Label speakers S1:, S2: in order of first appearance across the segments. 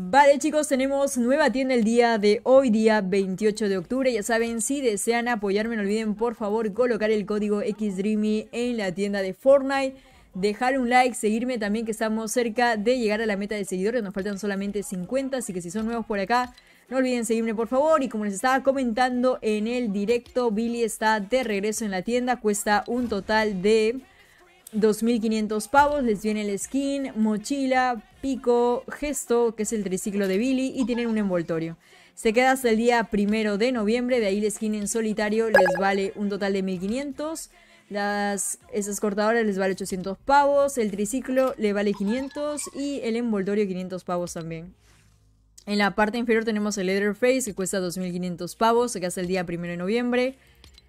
S1: Vale chicos, tenemos nueva tienda el día de hoy, día 28 de octubre. Ya saben, si desean apoyarme, no olviden por favor colocar el código XDreamy en la tienda de Fortnite. Dejar un like, seguirme también que estamos cerca de llegar a la meta de seguidores. Nos faltan solamente 50, así que si son nuevos por acá, no olviden seguirme por favor. Y como les estaba comentando en el directo, Billy está de regreso en la tienda. Cuesta un total de... 2.500 pavos, les viene el skin, mochila, pico, gesto, que es el triciclo de Billy, y tienen un envoltorio. Se queda hasta el día primero de noviembre, de ahí el skin en solitario les vale un total de 1.500. Las, esas cortadoras les vale 800 pavos, el triciclo le vale 500 y el envoltorio 500 pavos también. En la parte inferior tenemos el Leatherface que cuesta 2.500 pavos, se queda hasta el día primero de noviembre.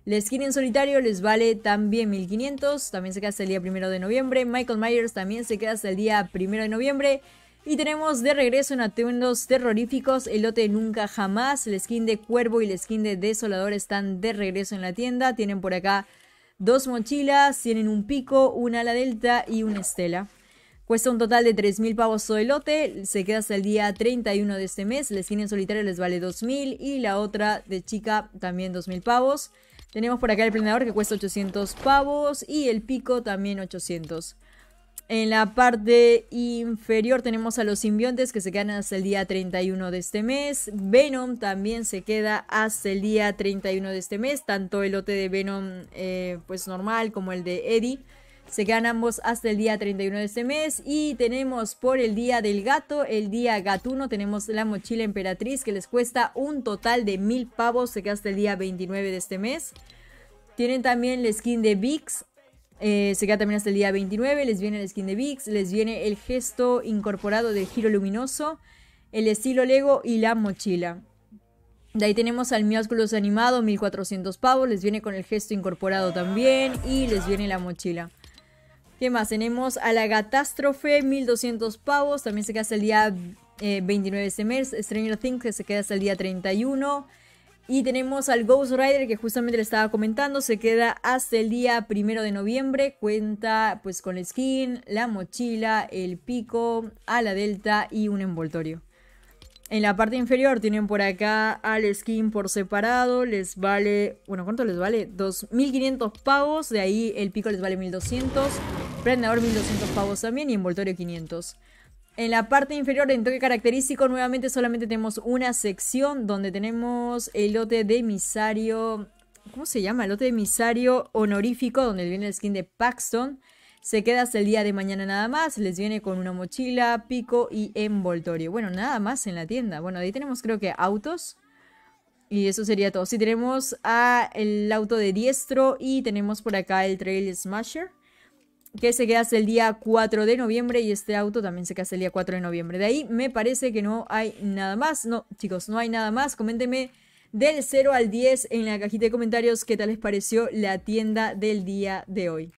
S1: La skin en solitario les vale también 1500, también se queda hasta el día 1 de noviembre. Michael Myers también se queda hasta el día 1 de noviembre. Y tenemos de regreso en atuendos terroríficos el lote Nunca Jamás, el skin de Cuervo y la skin de Desolador están de regreso en la tienda. Tienen por acá dos mochilas, tienen un pico, una ala delta y una estela. Cuesta un total de 3.000 pavos todo el lote, se queda hasta el día 31 de este mes. La skin en solitario les vale 2.000 y la otra de chica también 2.000 pavos. Tenemos por acá el planeador que cuesta 800 pavos y el pico también 800. En la parte inferior tenemos a los simbiontes que se quedan hasta el día 31 de este mes. Venom también se queda hasta el día 31 de este mes. Tanto el lote de Venom eh, pues normal como el de Eddie. Se quedan ambos hasta el día 31 de este mes y tenemos por el día del gato, el día gatuno, tenemos la mochila emperatriz que les cuesta un total de mil pavos, se queda hasta el día 29 de este mes. Tienen también la skin de VIX, eh, se queda también hasta el día 29, les viene el skin de VIX, les viene el gesto incorporado de giro luminoso, el estilo Lego y la mochila. De ahí tenemos al miásculos animado, 1400 pavos, les viene con el gesto incorporado también y les viene la mochila. ¿Qué más? Tenemos a la catástrofe, 1200 pavos. También se queda hasta el día 29 eh, de este mes. Stranger Things, que se queda hasta el día 31. Y tenemos al Ghost Rider, que justamente le estaba comentando, se queda hasta el día 1 de noviembre. Cuenta pues con la skin, la mochila, el pico, a la delta y un envoltorio. En la parte inferior tienen por acá al skin por separado, les vale, bueno, ¿cuánto les vale? 2.500 pavos, de ahí el pico les vale 1.200. Prendedor 1200 pavos también y envoltorio 500. En la parte inferior, en toque característico, nuevamente solamente tenemos una sección donde tenemos el lote de emisario. ¿Cómo se llama? El lote de emisario honorífico, donde viene el skin de Paxton. Se queda hasta el día de mañana nada más. Les viene con una mochila, pico y envoltorio. Bueno, nada más en la tienda. Bueno, ahí tenemos creo que autos. Y eso sería todo. Si tenemos a el auto de diestro y tenemos por acá el Trail Smasher que se queda hasta el día 4 de noviembre y este auto también se queda el día 4 de noviembre. De ahí me parece que no hay nada más. No, chicos, no hay nada más. Coméntenme del 0 al 10 en la cajita de comentarios qué tal les pareció la tienda del día de hoy.